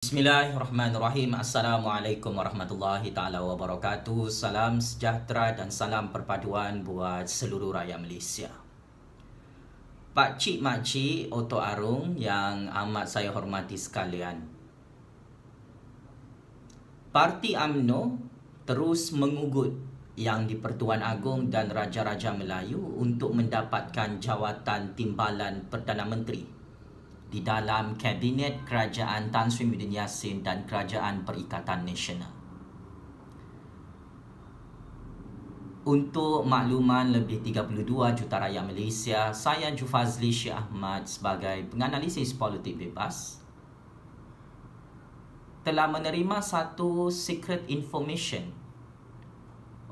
Bismillahirrahmanirrahim. Assalamualaikum warahmatullahi taala wabarakatuh. Salam sejahtera dan salam perpaduan buat seluruh rakyat Malaysia. Pak cik mak Oto Arung yang amat saya hormati sekalian. Parti AMNO terus mengugut yang di Pertuan Agong dan Raja-Raja Melayu untuk mendapatkan jawatan timbalan Perdana Menteri di dalam kabinet kerajaan Tan Sri Muhyiddin Yassin dan kerajaan Perikatan Nasional. Untuk makluman lebih 32 juta rakyat Malaysia, saya Jufazli Syih Ahmad sebagai penganalisis politik bebas telah menerima satu secret information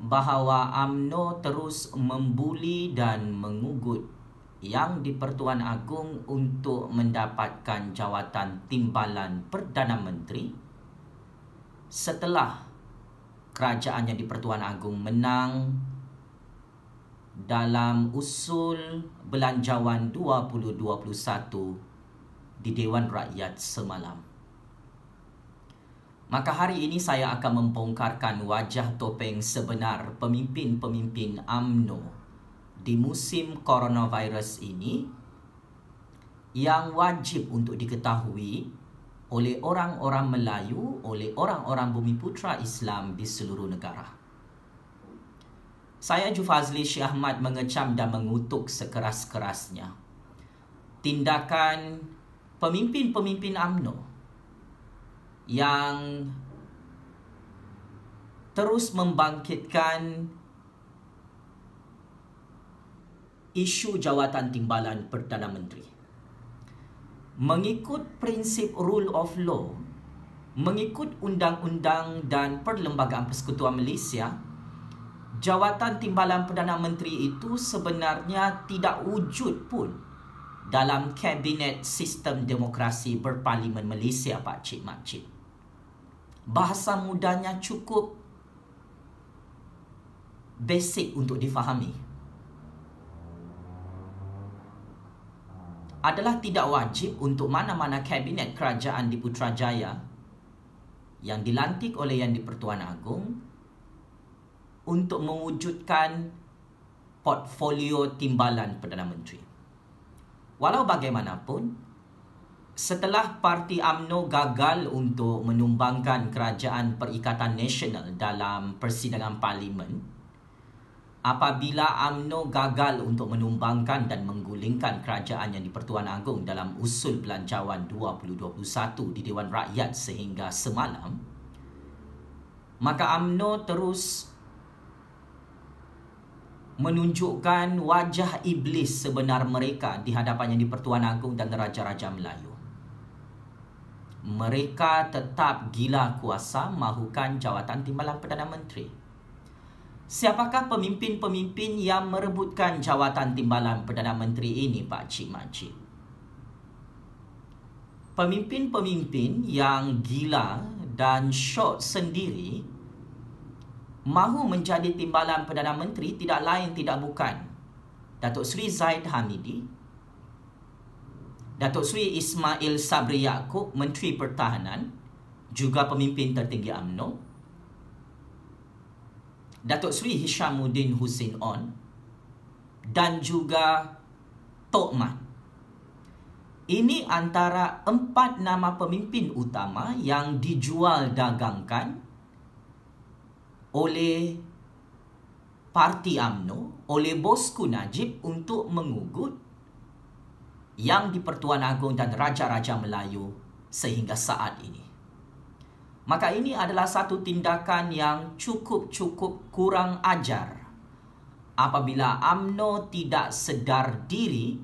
bahawa AMNO terus membuli dan mengugut yang di-Pertuan Agong untuk mendapatkan jawatan timbalan Perdana Menteri setelah kerajaan yang di-Pertuan Agong menang dalam usul belanjawan 2021 di Dewan Rakyat semalam. Maka hari ini saya akan membongkarkan wajah topeng sebenar pemimpin-pemimpin AMNO -pemimpin di musim coronavirus ini yang wajib untuk diketahui oleh orang-orang Melayu, oleh orang-orang bumi putra Islam di seluruh negara. Saya Jufazli Syih Ahmad mengecam dan mengutuk sekeras-kerasnya tindakan pemimpin-pemimpin AMNO yang terus membangkitkan isu jawatan timbalan Perdana Menteri. Mengikut prinsip rule of law, mengikut undang-undang dan perlembagaan persekutuan Malaysia, jawatan timbalan Perdana Menteri itu sebenarnya tidak wujud pun dalam kabinet sistem demokrasi berparlimen Malaysia Pak Cik Mak Cik. Bahasa mudahnya cukup basic untuk difahami. adalah tidak wajib untuk mana-mana kabinet kerajaan di Putrajaya yang dilantik oleh Yang di-Pertuan Agong untuk mewujudkan portfolio timbalan Perdana Menteri. Walau bagaimanapun, setelah Parti AMNO gagal untuk menumbangkan Kerajaan Perikatan Nasional dalam persidangan parlimen apabila AMNO gagal untuk menumbangkan dan menggulingkan kerajaan yang di-Pertuan Agong dalam usul belanjawan 2021 di Dewan Rakyat sehingga semalam, maka AMNO terus menunjukkan wajah iblis sebenar mereka di hadapan yang di-Pertuan Agong dan Raja-Raja Melayu. Mereka tetap gila kuasa mahukan jawatan timbalan Perdana Menteri. Siapakah pemimpin-pemimpin yang merebutkan jawatan timbalan Perdana Menteri ini, Pak Cik Mak Pemimpin-pemimpin yang gila dan syok sendiri mahu menjadi timbalan Perdana Menteri tidak lain tidak bukan Datuk Sri Zaid Hamidi, Datuk Sri Ismail Sabri Yaakob, Menteri Pertahanan, juga pemimpin tertinggi AMNO, Datuk Sri Hishamuddin Hussein On dan juga Tok Mat. Ini antara empat nama pemimpin utama yang dijual dagangkan oleh Parti AMNO, oleh Bosku Najib untuk mengugut yang di Pertuan Agong dan Raja-Raja Melayu sehingga saat ini. Maka ini adalah satu tindakan yang cukup-cukup kurang ajar. Apabila Amno tidak sedar diri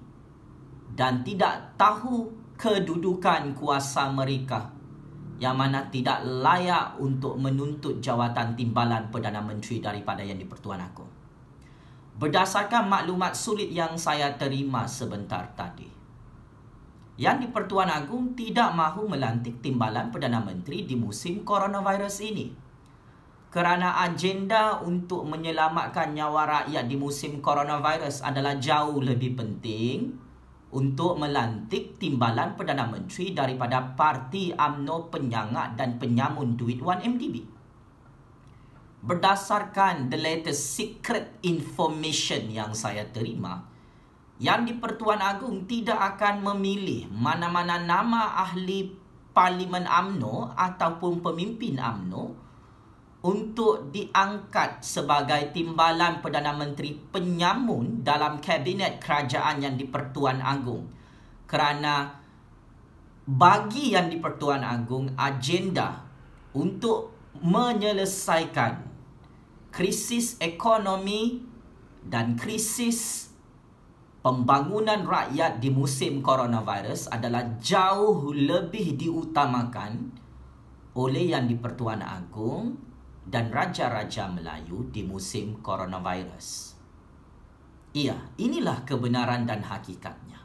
dan tidak tahu kedudukan kuasa mereka yang mana tidak layak untuk menuntut jawatan timbalan Perdana Menteri daripada Yang di-Pertuan Aku. Berdasarkan maklumat sulit yang saya terima sebentar tadi, yang di-Pertuan Agung tidak mahu melantik timbalan Perdana Menteri di musim coronavirus ini. Kerana agenda untuk menyelamatkan nyawa rakyat di musim coronavirus adalah jauh lebih penting untuk melantik timbalan Perdana Menteri daripada Parti amno Penyangak dan Penyamun Duit 1MDB. Berdasarkan the latest secret information yang saya terima, yang di Pertuan Agung tidak akan memilih mana-mana nama ahli Parlimen AMNO ataupun pemimpin AMNO untuk diangkat sebagai timbalan Perdana Menteri penyamun dalam Kabinet Kerajaan yang di Pertuan Agung. Kerana bagi yang di Pertuan Agung agenda untuk menyelesaikan krisis ekonomi dan krisis pembangunan rakyat di musim coronavirus adalah jauh lebih diutamakan oleh Yang di-Pertuan Agong dan Raja-Raja Melayu di musim coronavirus. Ia inilah kebenaran dan hakikatnya.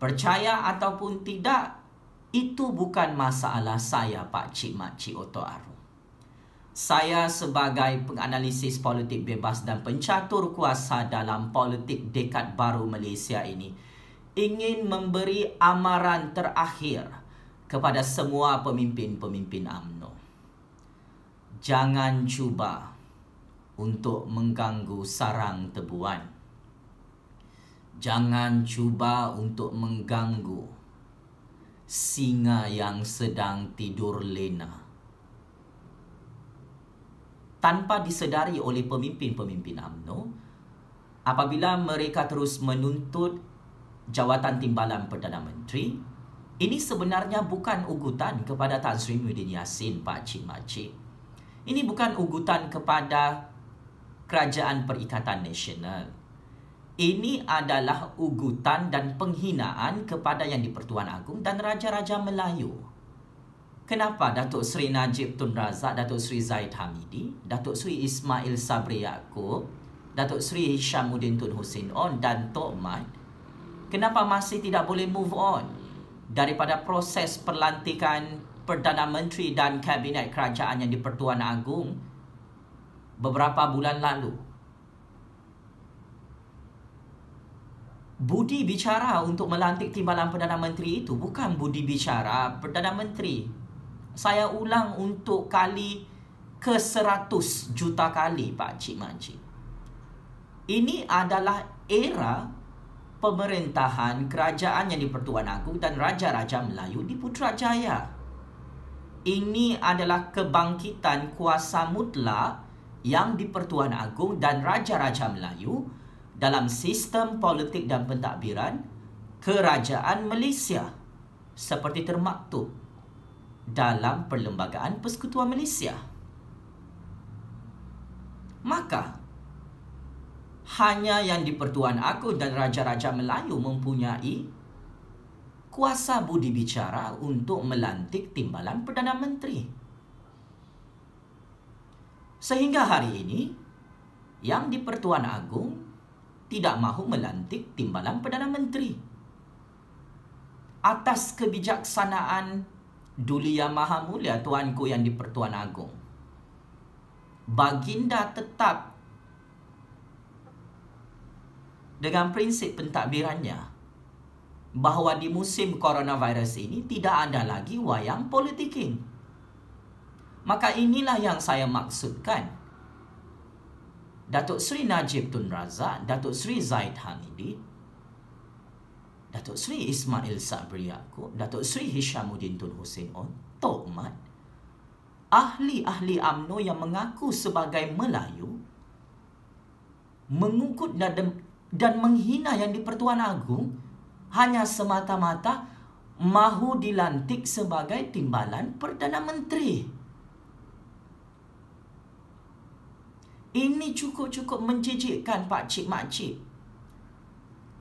Percaya ataupun tidak, itu bukan masalah saya, Pak Cik Mak Cik Oto Arun saya sebagai penganalisis politik bebas dan pencatur kuasa dalam politik dekad baru Malaysia ini ingin memberi amaran terakhir kepada semua pemimpin-pemimpin AMNO. Jangan cuba untuk mengganggu sarang tebuan. Jangan cuba untuk mengganggu singa yang sedang tidur lena tanpa disedari oleh pemimpin-pemimpin UMNO apabila mereka terus menuntut jawatan timbalan Perdana Menteri ini sebenarnya bukan ugutan kepada Tan Sri Muhyiddin Yassin Pak Cik Mak Cik ini bukan ugutan kepada Kerajaan Perikatan Nasional ini adalah ugutan dan penghinaan kepada yang di Pertuan Agung dan Raja-Raja Melayu Kenapa Datuk Seri Najib Tun Razak, Datuk Seri Zaid Hamidi, Datuk Seri Ismail Sabri Yaakob, Datuk Seri Syamuddin Tun Hussein On dan Tok Mat, kenapa masih tidak boleh move on daripada proses perlantikan Perdana Menteri dan Kabinet Kerajaan yang di Pertuan Agung beberapa bulan lalu? Budi bicara untuk melantik timbalan Perdana Menteri itu bukan budi bicara Perdana Menteri saya ulang untuk kali ke seratus juta kali Pak Cik Mak Cik. Ini adalah era pemerintahan kerajaan yang dipertuan aku dan raja-raja Melayu di Putrajaya. Ini adalah kebangkitan kuasa mutlak yang dipertuan agung dan raja-raja Melayu dalam sistem politik dan pentadbiran kerajaan Malaysia seperti termaktub dalam Perlembagaan Persekutuan Malaysia. Maka, hanya yang di-Pertuan Agong dan Raja-Raja Melayu mempunyai kuasa budi bicara untuk melantik timbalan Perdana Menteri. Sehingga hari ini, yang di-Pertuan Agung tidak mahu melantik timbalan Perdana Menteri. Atas kebijaksanaan Duli Yang Maha Mulia Tuanku yang Dipertuan pertuan Agong Baginda tetap dengan prinsip pentadbirannya bahawa di musim coronavirus ini tidak ada lagi wayang politiking. Maka inilah yang saya maksudkan. Datuk Seri Najib Tun Razak, Datuk Seri Zaid Hamidi Datuk Sri Ismail Sabri Yaakob, Datuk Sri Hishamuddin Tun Hussein On, Tok Mat, ahli-ahli UMNO yang mengaku sebagai Melayu, mengukut dan, dan menghina yang di-Pertuan Agung hanya semata-mata mahu dilantik sebagai timbalan Perdana Menteri. Ini cukup-cukup menjijikkan Pak Cik Mak Cik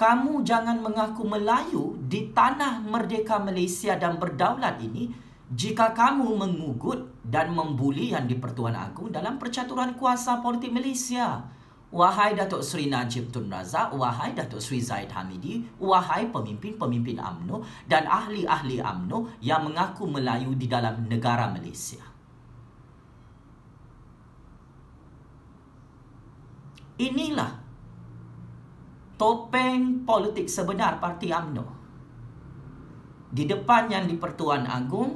kamu jangan mengaku Melayu di tanah merdeka Malaysia dan berdaulat ini jika kamu mengugut dan membuli yang di Pertuan Agung dalam percaturan kuasa politik Malaysia. Wahai Datuk Seri Najib Tun Razak, wahai Datuk Seri Zaid Hamidi, wahai pemimpin-pemimpin UMNO dan ahli-ahli UMNO yang mengaku Melayu di dalam negara Malaysia. Inilah topeng politik sebenar parti AMNO. Di depan yang di Pertuan Agung,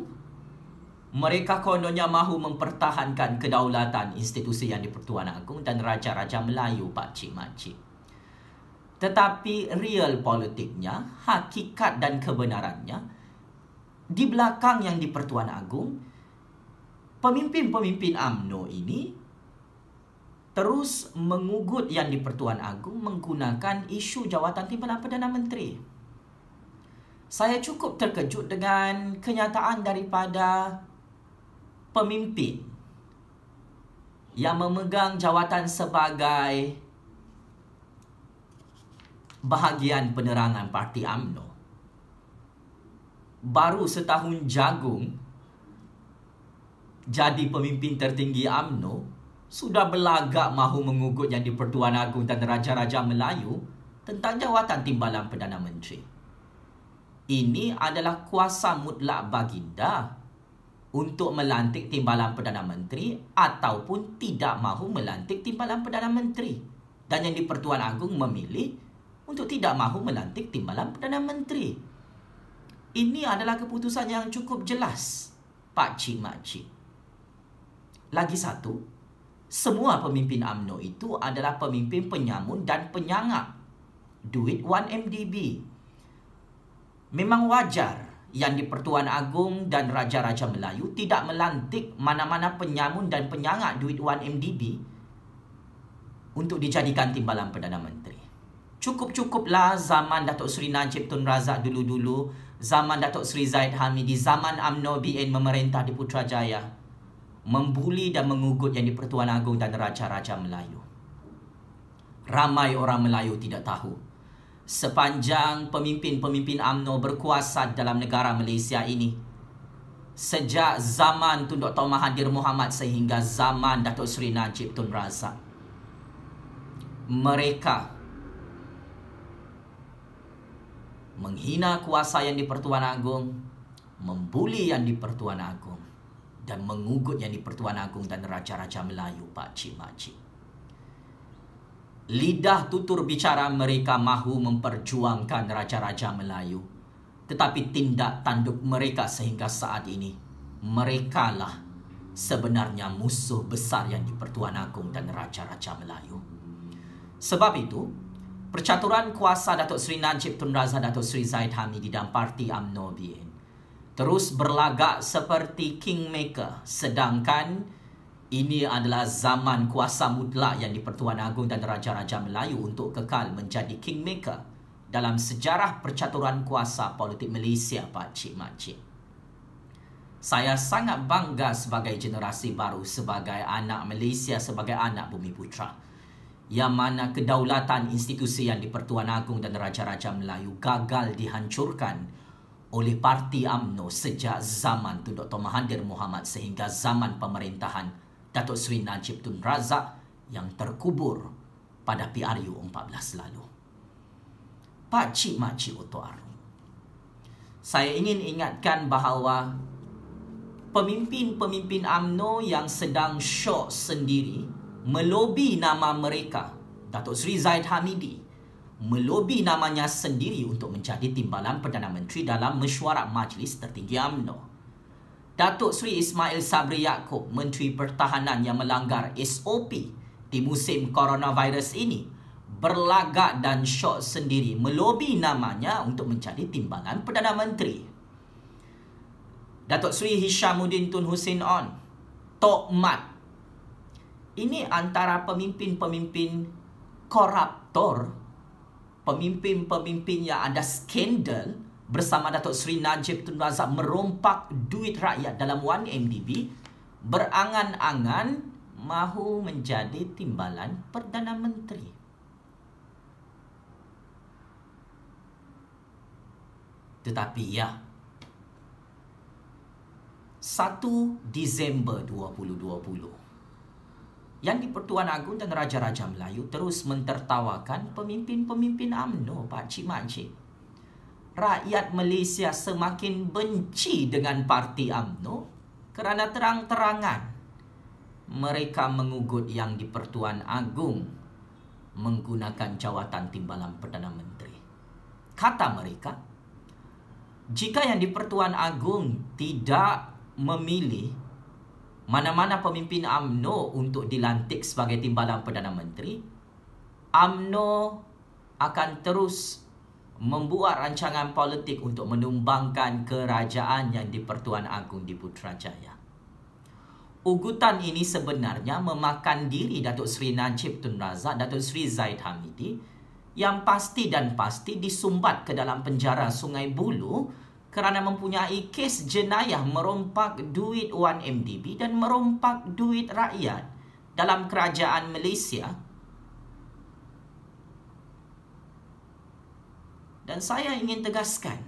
mereka kononnya mahu mempertahankan kedaulatan institusi yang di Pertuan Agung dan Raja-Raja Melayu Pak Cik Mak Tetapi real politiknya, hakikat dan kebenarannya, di belakang yang di Pertuan Agung, pemimpin-pemimpin AMNO ini terus mengugut yang di Pertuan Agung menggunakan isu jawatan Timbalan Perdana Menteri. Saya cukup terkejut dengan kenyataan daripada pemimpin yang memegang jawatan sebagai bahagian penerangan Parti AMNO. Baru setahun jagung jadi pemimpin tertinggi AMNO sudah berlagak mahu mengugut yang di-Pertuan Agung dan Raja-Raja Melayu tentang jawatan timbalan Perdana Menteri. Ini adalah kuasa mutlak baginda untuk melantik timbalan Perdana Menteri ataupun tidak mahu melantik timbalan Perdana Menteri dan yang di-Pertuan Agung memilih untuk tidak mahu melantik timbalan Perdana Menteri. Ini adalah keputusan yang cukup jelas, Pak Cik Mak Lagi satu, semua pemimpin UMNO itu adalah pemimpin penyamun dan penyangak duit 1MDB. Memang wajar yang di Pertuan Agung dan Raja-Raja Melayu tidak melantik mana-mana penyamun dan penyangak duit 1MDB untuk dijadikan timbalan Perdana Menteri. Cukup-cukuplah zaman Datuk Seri Najib Tun Razak dulu-dulu, zaman Datuk Seri Zaid Hamidi, zaman UMNO BN memerintah di Putrajaya membuli dan mengugut yang di Pertuan Agong dan Raja-Raja Melayu. Ramai orang Melayu tidak tahu. Sepanjang pemimpin-pemimpin UMNO berkuasa dalam negara Malaysia ini, sejak zaman Tun Dr. Mahathir Mohamad sehingga zaman Datuk Seri Najib Tun Razak, mereka menghina kuasa yang di Pertuan Agong, membuli yang di Pertuan Agong, dan mengugutnya di Pertuan Agung dan Raja-Raja Melayu, Pak Cik, Lidah tutur bicara mereka mahu memperjuangkan Raja-Raja Melayu. Tetapi tindak tanduk mereka sehingga saat ini, mereka lah sebenarnya musuh besar yang di Pertuan Agung dan Raja-Raja Melayu. Sebab itu, percaturan kuasa Datuk Seri Najib Tun Razak Datuk Seri Zaid Hamidi dan Parti UMNO BN terus berlagak seperti kingmaker sedangkan ini adalah zaman kuasa mutlak yang dipertuan Agung dan Raja-Raja Melayu untuk kekal menjadi kingmaker dalam sejarah percaturan kuasa politik Malaysia Pak Cik Mak Cik. Saya sangat bangga sebagai generasi baru sebagai anak Malaysia sebagai anak bumi putra yang mana kedaulatan institusi yang dipertuan Agung dan Raja-Raja Melayu gagal dihancurkan oleh parti amno sejak zaman tu Dr. Mahathir Mohamad sehingga zaman pemerintahan Datuk Seri Najib Tun Razak yang terkubur pada PRU 14 lalu. Pak Cik Mak Cik Otto Arum. Saya ingin ingatkan bahawa pemimpin-pemimpin UMNO yang sedang syok sendiri melobi nama mereka Datuk Seri Zaid Hamidi melobi namanya sendiri untuk menjadi timbalan Perdana Menteri dalam mesyuarat Majlis Tertinggi UMNO. Datuk Sri Ismail Sabri Yaakob, Menteri Pertahanan yang melanggar SOP di musim coronavirus ini, berlagak dan syok sendiri melobi namanya untuk menjadi timbalan Perdana Menteri. Datuk Sri Hishamuddin Tun Hussein On, Tok Mat. Ini antara pemimpin-pemimpin koruptor pemimpin-pemimpin yang ada skandal bersama Datuk Seri Najib Tun Razak merompak duit rakyat dalam 1MDB berangan-angan mahu menjadi timbalan Perdana Menteri. Tetapi ya, 1 Disember 2020, yang di-Pertuan Agung dan Raja-Raja Melayu terus mentertawakan pemimpin-pemimpin UMNO, pakcik-makcik. Rakyat Malaysia semakin benci dengan parti UMNO kerana terang-terangan mereka mengugut yang di-Pertuan Agung menggunakan jawatan timbalan Perdana Menteri. Kata mereka, jika yang di-Pertuan Agung tidak memilih mana-mana pemimpin AMNO untuk dilantik sebagai timbalan Perdana Menteri, AMNO akan terus membuat rancangan politik untuk menumbangkan kerajaan yang di Pertuan agung di Putrajaya. Ugutan ini sebenarnya memakan diri Datuk Seri Najib Tun Razak, Datuk Seri Zaid Hamidi yang pasti dan pasti disumbat ke dalam penjara Sungai Buloh kerana mempunyai kes jenayah merompak duit 1MDB dan merompak duit rakyat dalam kerajaan Malaysia. Dan saya ingin tegaskan,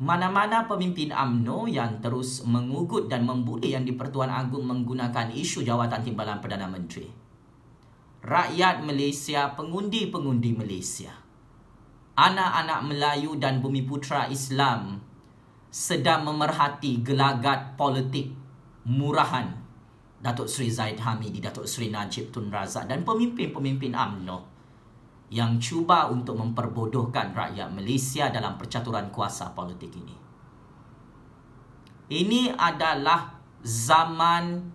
mana-mana pemimpin AMNO yang terus mengugut dan membuli yang di Pertuan Agung menggunakan isu jawatan timbalan Perdana Menteri. Rakyat Malaysia, pengundi-pengundi Malaysia anak-anak Melayu dan bumi putra Islam sedang memerhati gelagat politik murahan Datuk Seri Zaid Hamidi, Datuk Seri Najib Tun Razak dan pemimpin-pemimpin UMNO yang cuba untuk memperbodohkan rakyat Malaysia dalam percaturan kuasa politik ini. Ini adalah zaman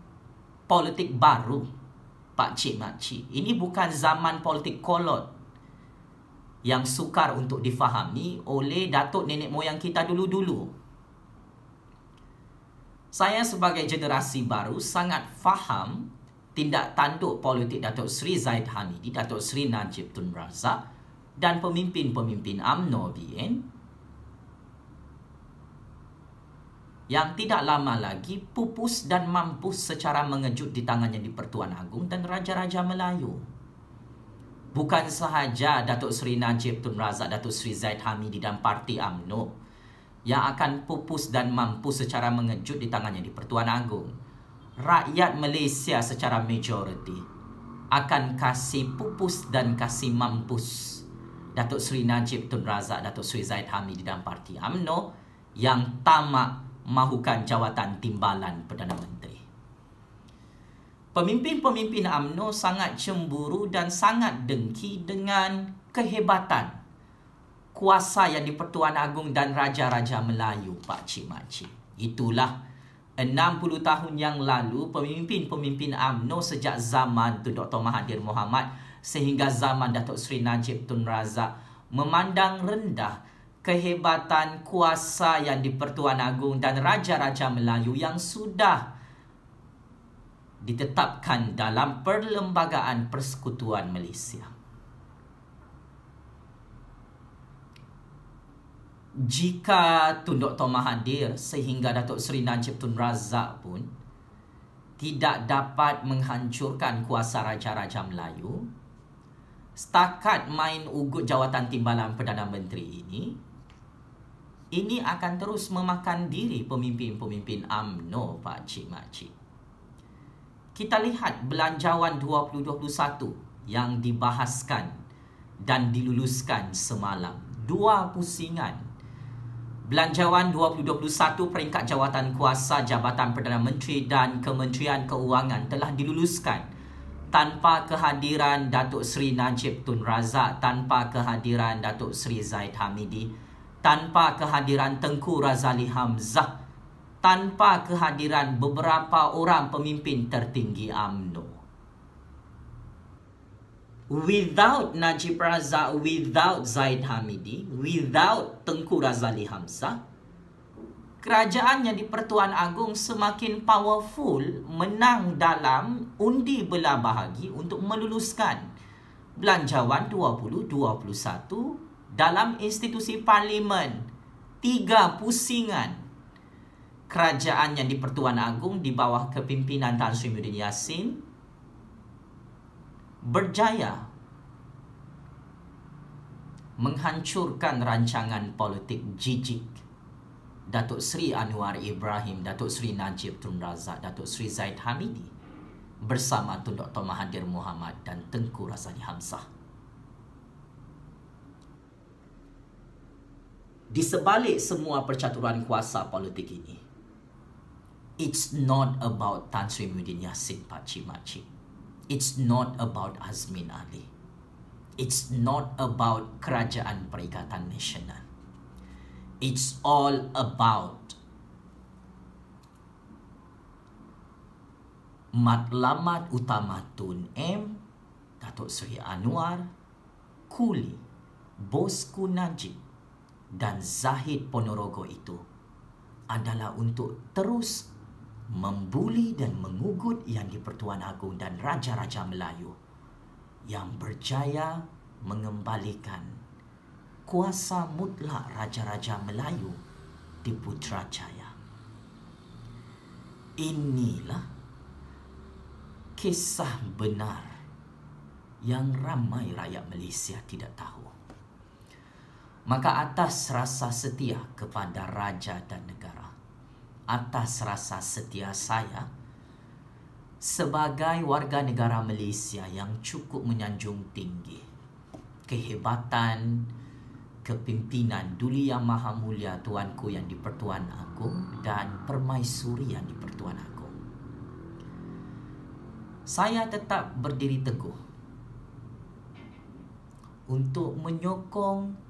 politik baru, Pak Cik Mak Cik. Ini bukan zaman politik kolot yang sukar untuk difahami oleh datuk nenek moyang kita dulu-dulu. Saya sebagai generasi baru sangat faham tindak tanduk politik Datuk Seri Zaid Hamidi, Datuk Seri Najib Tun Razak dan pemimpin-pemimpin UMNO BN yang tidak lama lagi pupus dan mampus secara mengejut di tangannya di Pertuan Agung dan Raja-Raja Melayu bukan sahaja Datuk Seri Najib Tun Razak Datuk Seri Zaid Hamidi dan Parti UMNO yang akan pupus dan mampu secara mengejut di tangannya di Pertuan Agong. Rakyat Malaysia secara majoriti akan kasih pupus dan kasih mampus Datuk Seri Najib Tun Razak, Datuk Seri Zaid Hamidi dan Parti UMNO yang tamak mahukan jawatan timbalan Perdana Menteri pemimpin-pemimpin UMNO sangat cemburu dan sangat dengki dengan kehebatan kuasa yang di-Pertuan Agong dan Raja-Raja Melayu, Pak Cik Mak Cik. Itulah 60 tahun yang lalu pemimpin-pemimpin UMNO sejak zaman tu Dr. Mahathir Mohamad sehingga zaman Datuk Seri Najib Tun Razak memandang rendah kehebatan kuasa yang di-Pertuan Agong dan Raja-Raja Melayu yang sudah ditetapkan dalam Perlembagaan Persekutuan Malaysia. Jika Tun Dr. Mahathir sehingga Datuk Seri Najib Tun Razak pun tidak dapat menghancurkan kuasa Raja-Raja Melayu, setakat main ugut jawatan timbalan Perdana Menteri ini, ini akan terus memakan diri pemimpin-pemimpin AMNO, Pak Cik, kita lihat belanjawan 2021 yang dibahaskan dan diluluskan semalam. Dua pusingan. Belanjawan 2021 peringkat jawatan kuasa Jabatan Perdana Menteri dan Kementerian Keuangan telah diluluskan tanpa kehadiran Datuk Seri Najib Tun Razak, tanpa kehadiran Datuk Seri Zaid Hamidi, tanpa kehadiran Tengku Razali Hamzah, tanpa kehadiran beberapa orang pemimpin tertinggi AMNO. Without Najib Razak, without Zaid Hamidi, without Tengku Razali Hamzah, kerajaannya di Pertuan Agong semakin powerful menang dalam undi belah bahagi untuk meluluskan belanjawan 2021 dalam institusi parlimen. Tiga pusingan kerajaan yang di Pertuan Agung di bawah kepimpinan Tan Sri Muhyiddin Yassin berjaya menghancurkan rancangan politik jijik Datuk Seri Anwar Ibrahim, Datuk Seri Najib Tun Razak, Datuk Seri Zaid Hamidi bersama Tun Dr. Mahathir Mohamad dan Tengku Razali Hamzah. Di sebalik semua percaturan kuasa politik ini, it's not about Tan Sri Muhyiddin Yassin Pakcik Makcik. It's not about Azmin Ali. It's not about Kerajaan Perikatan Nasional. It's all about matlamat utama Tun M, Datuk Seri Anwar, Kuli, Bosku Najib dan Zahid Ponorogo itu adalah untuk terus membuli dan mengugut yang di Pertuan Agung dan Raja-Raja Melayu yang berjaya mengembalikan kuasa mutlak Raja-Raja Melayu di Putrajaya. Inilah kisah benar yang ramai rakyat Malaysia tidak tahu. Maka atas rasa setia kepada Raja dan Negara, atas rasa setia saya sebagai warga negara Malaysia yang cukup menyanjung tinggi kehebatan kepimpinan Duli Yang Maha Mulia Tuanku Yang di pertuan Agung dan Permaisuri Yang di pertuan Agung. Saya tetap berdiri teguh untuk menyokong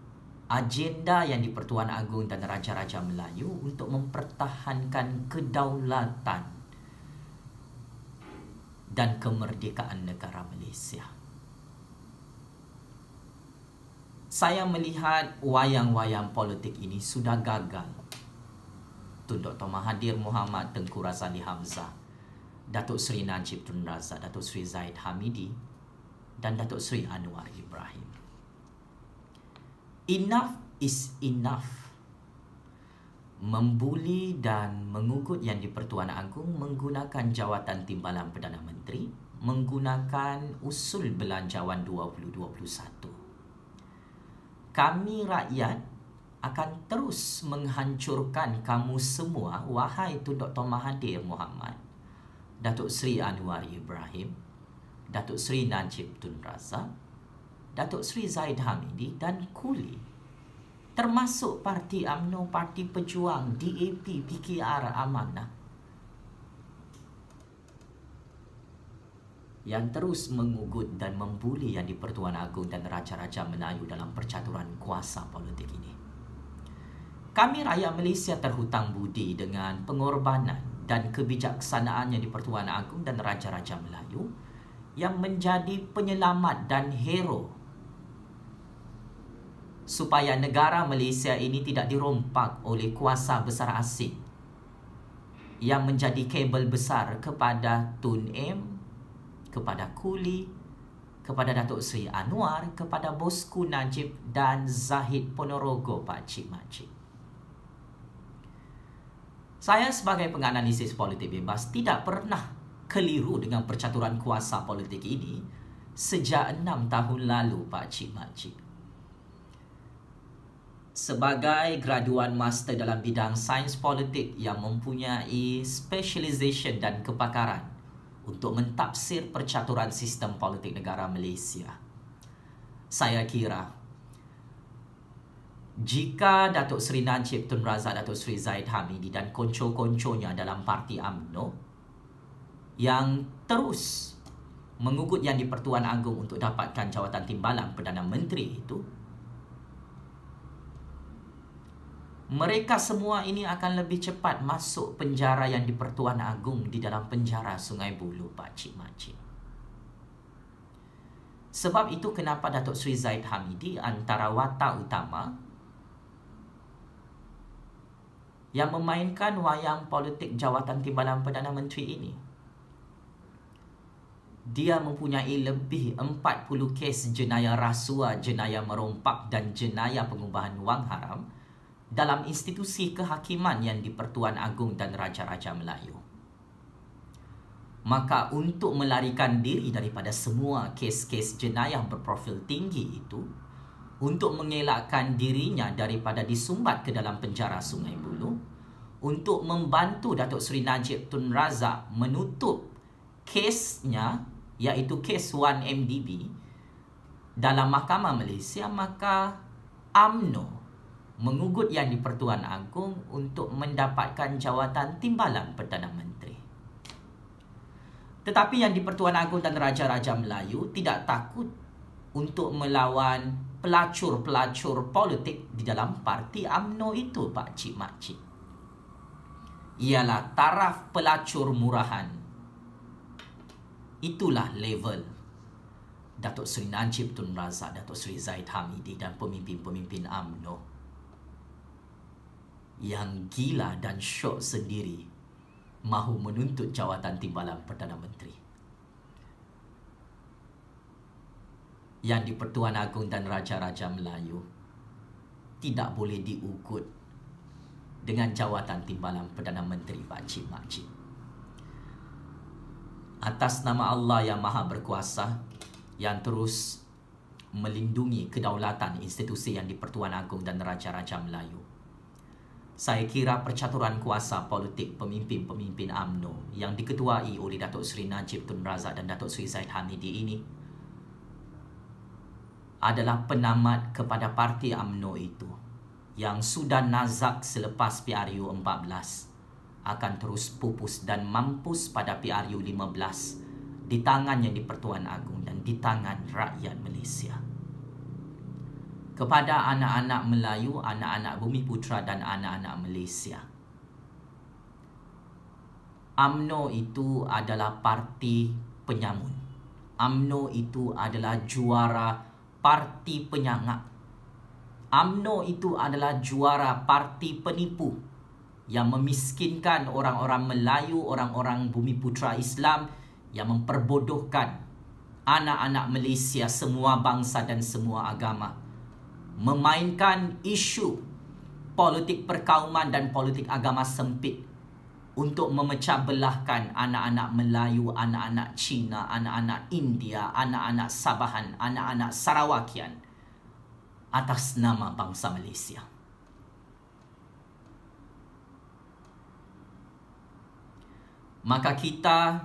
agenda yang di-Pertuan Agong dan Raja-Raja Melayu untuk mempertahankan kedaulatan dan kemerdekaan negara Malaysia. Saya melihat wayang-wayang politik ini sudah gagal. Tun Dr. Mahathir Muhammad Tengku Razali Hamzah, Datuk Seri Najib Tun Razak, Datuk Seri Zaid Hamidi dan Datuk Seri Anwar Ibrahim. Enough is enough. Membuli dan mengugut yang di-Pertuan Agung menggunakan jawatan timbalan Perdana Menteri menggunakan usul belanjawan 2021. Kami rakyat akan terus menghancurkan kamu semua wahai Tun Dr Mahathir Mohamad Datuk Seri Anwar Ibrahim Datuk Seri Najib Tun Razak Datuk Sri Zaid Hamidi dan Kuli termasuk Parti UMNO, Parti Pejuang, DAP, PKR, Amanah yang terus mengugut dan membuli yang di-Pertuan Agong dan Raja-Raja Melayu dalam percaturan kuasa politik ini. Kami rakyat Malaysia terhutang budi dengan pengorbanan dan kebijaksanaan yang di-Pertuan Agong dan Raja-Raja Melayu yang menjadi penyelamat dan hero supaya negara Malaysia ini tidak dirompak oleh kuasa besar asing yang menjadi kabel besar kepada Tun M, kepada Kuli, kepada Datuk Seri Anwar, kepada Bosku Najib dan Zahid Ponorogo Pak Cik Mak Saya sebagai penganalisis politik bebas tidak pernah keliru dengan percaturan kuasa politik ini sejak enam tahun lalu Pak Cik Mak sebagai graduan master dalam bidang sains politik yang mempunyai specialization dan kepakaran untuk mentafsir percaturan sistem politik negara Malaysia. Saya kira jika Datuk Seri Najib Tun Razak Datuk Seri Zaid Hamidi dan konco-konconya dalam parti AMNO yang terus mengugut yang di Pertuan Agong untuk dapatkan jawatan timbalan Perdana Menteri itu mereka semua ini akan lebih cepat masuk penjara yang di Pertuan Agung di dalam penjara Sungai Bulu Pak Cik Mak Sebab itu kenapa Datuk Sri Zaid Hamidi antara watak utama yang memainkan wayang politik jawatan timbalan Perdana Menteri ini. Dia mempunyai lebih 40 kes jenayah rasuah, jenayah merompak dan jenayah pengubahan wang haram – dalam institusi kehakiman yang di-Pertuan Agung dan Raja-Raja Melayu. Maka untuk melarikan diri daripada semua kes-kes jenayah berprofil tinggi itu, untuk mengelakkan dirinya daripada disumbat ke dalam penjara Sungai Bulu, untuk membantu Datuk Seri Najib Tun Razak menutup kesnya, iaitu kes 1MDB, dalam Mahkamah Malaysia, maka AMNO, mengugut yang di Pertuan Agong untuk mendapatkan jawatan timbalan Perdana Menteri. Tetapi yang di Pertuan Agong dan Raja-Raja Melayu tidak takut untuk melawan pelacur-pelacur politik di dalam parti AMNO itu, Pak Cik Mak Cik. Ialah taraf pelacur murahan. Itulah level Datuk Seri Najib Tun Razak, Datuk Seri Zaid Hamidi dan pemimpin-pemimpin AMNO. -pemimpin yang gila dan syok sendiri mahu menuntut jawatan timbalan Perdana Menteri. Yang di Pertuan Agong dan Raja-Raja Melayu tidak boleh diukut dengan jawatan timbalan Perdana Menteri makcik-makcik. Atas nama Allah yang maha berkuasa yang terus melindungi kedaulatan institusi yang di Pertuan Agong dan Raja-Raja Melayu saya kira percaturan kuasa politik pemimpin-pemimpin AMNO yang diketuai oleh Datuk Seri Najib Tun Razak dan Datuk Seri Zaid Hamidi ini adalah penamat kepada parti AMNO itu yang sudah nazak selepas PRU 14 akan terus pupus dan mampus pada PRU 15 di tangan yang di Pertuan Agung dan di tangan rakyat Malaysia kepada anak-anak Melayu, anak-anak Bumi Putra dan anak-anak Malaysia. AMNO itu adalah parti penyamun. AMNO itu adalah juara parti penyangak. AMNO itu adalah juara parti penipu yang memiskinkan orang-orang Melayu, orang-orang Bumi Putra Islam yang memperbodohkan anak-anak Malaysia semua bangsa dan semua agama memainkan isu politik perkauman dan politik agama sempit untuk memecah belahkan anak-anak Melayu, anak-anak Cina, anak-anak India, anak-anak Sabahan, anak-anak Sarawakian atas nama bangsa Malaysia. Maka kita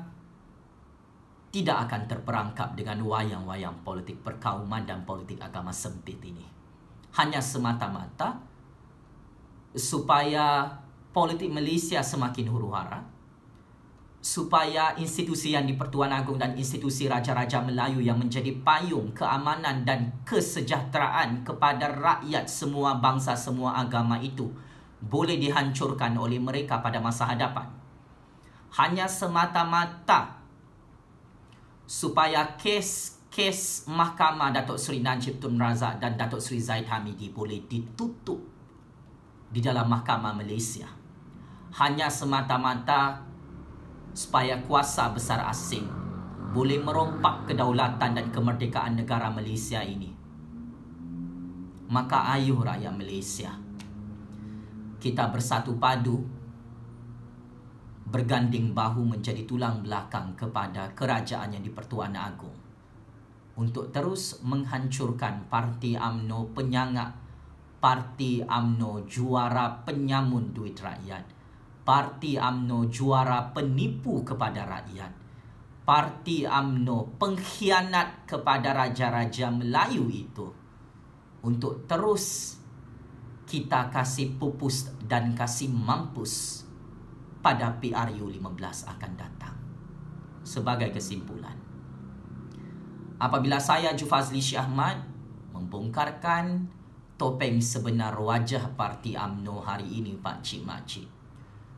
tidak akan terperangkap dengan wayang-wayang politik perkauman dan politik agama sempit ini hanya semata-mata supaya politik Malaysia semakin huru-hara supaya institusi yang di Pertuan Agong dan institusi Raja-Raja Melayu yang menjadi payung keamanan dan kesejahteraan kepada rakyat semua bangsa semua agama itu boleh dihancurkan oleh mereka pada masa hadapan hanya semata-mata supaya kes kes mahkamah Datuk Seri Nan Tun Razak dan Datuk Seri Zaid Hamidi boleh ditutup di dalam mahkamah Malaysia hanya semata-mata supaya kuasa besar asing boleh merompak kedaulatan dan kemerdekaan negara Malaysia ini maka ayuh rakyat Malaysia kita bersatu padu berganding bahu menjadi tulang belakang kepada kerajaan yang di Pertuan Agong untuk terus menghancurkan Parti AMNO penyangak, Parti AMNO juara penyamun duit rakyat, Parti AMNO juara penipu kepada rakyat, Parti AMNO pengkhianat kepada Raja-Raja Melayu itu untuk terus kita kasih pupus dan kasih mampus pada PRU 15 akan datang. Sebagai kesimpulan, apabila saya Jufazli Syih Ahmad membongkarkan topeng sebenar wajah Parti AMNO hari ini Pak Cik Mak Cik.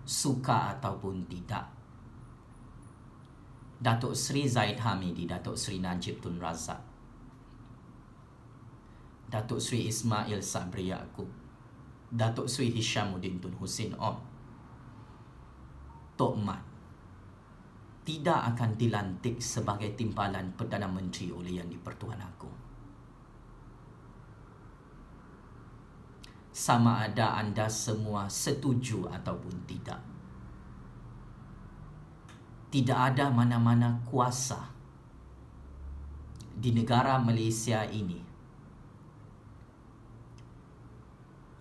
Suka ataupun tidak. Datuk Seri Zaid Hamidi, Datuk Seri Najib Tun Razak. Datuk Seri Ismail Sabri Yaakob. Datuk Seri Hishamuddin Tun Husin Om. Tok Mat tidak akan dilantik sebagai timbalan Perdana Menteri oleh Yang Dipertuan pertuan Agung. Sama ada anda semua setuju ataupun tidak. Tidak ada mana-mana kuasa di negara Malaysia ini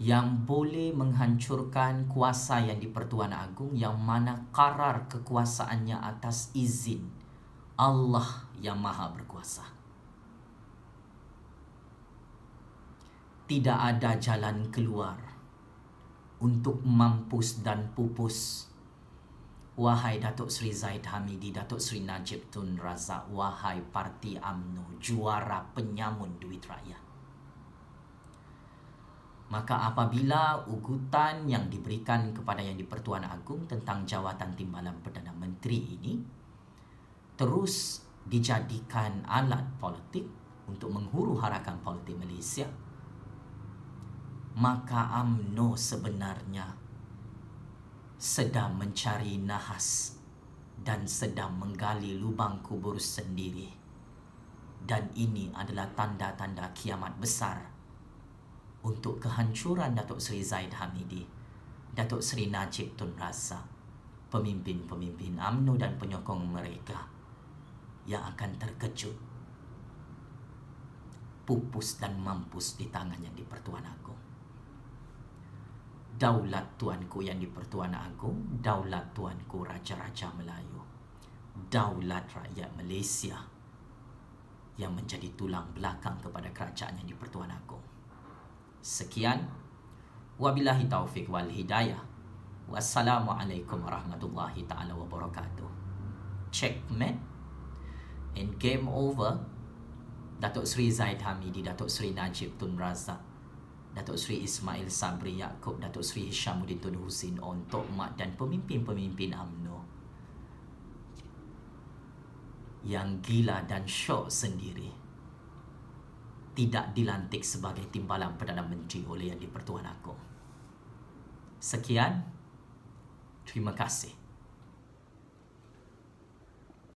yang boleh menghancurkan kuasa yang di Pertuan Agung yang mana karar kekuasaannya atas izin Allah yang maha berkuasa. Tidak ada jalan keluar untuk mampus dan pupus. Wahai Datuk Seri Zaid Hamidi, Datuk Seri Najib Tun Razak, wahai Parti AMNO, juara penyamun duit rakyat. Maka apabila ugutan yang diberikan kepada Yang di-Pertuan Agung tentang jawatan timbalan Perdana Menteri ini terus dijadikan alat politik untuk menghuru-harakan politik Malaysia, maka AMNO sebenarnya sedang mencari nahas dan sedang menggali lubang kubur sendiri. Dan ini adalah tanda-tanda kiamat besar untuk kehancuran Datuk Seri Zaid Hamidi, Datuk Seri Najib Tun Razak, pemimpin-pemimpin AMNO dan penyokong mereka yang akan terkejut pupus dan mampus di tangan yang di pertuan agung. Daulat tuanku yang di pertuan agung, daulat tuanku raja-raja Melayu, daulat rakyat Malaysia yang menjadi tulang belakang kepada kerajaan yang di pertuan agung. Sekian. Wabillahi Taufik wal hidayah. Wassalamualaikum warahmatullahi taala wabarakatuh. Checkmate and game over. Datuk Sri Zaid Hamidi, Datuk Sri Najib Tun Razak. Datuk Sri Ismail Sabri Yaakob, Datuk Sri Hishamuddin Tun Husin untuk mak dan pemimpin-pemimpin UMNO yang gila dan syok sendiri tidak dilantik sebagai timbalan Perdana Menteri oleh Yang di-Pertuan Agong. Sekian. Terima kasih.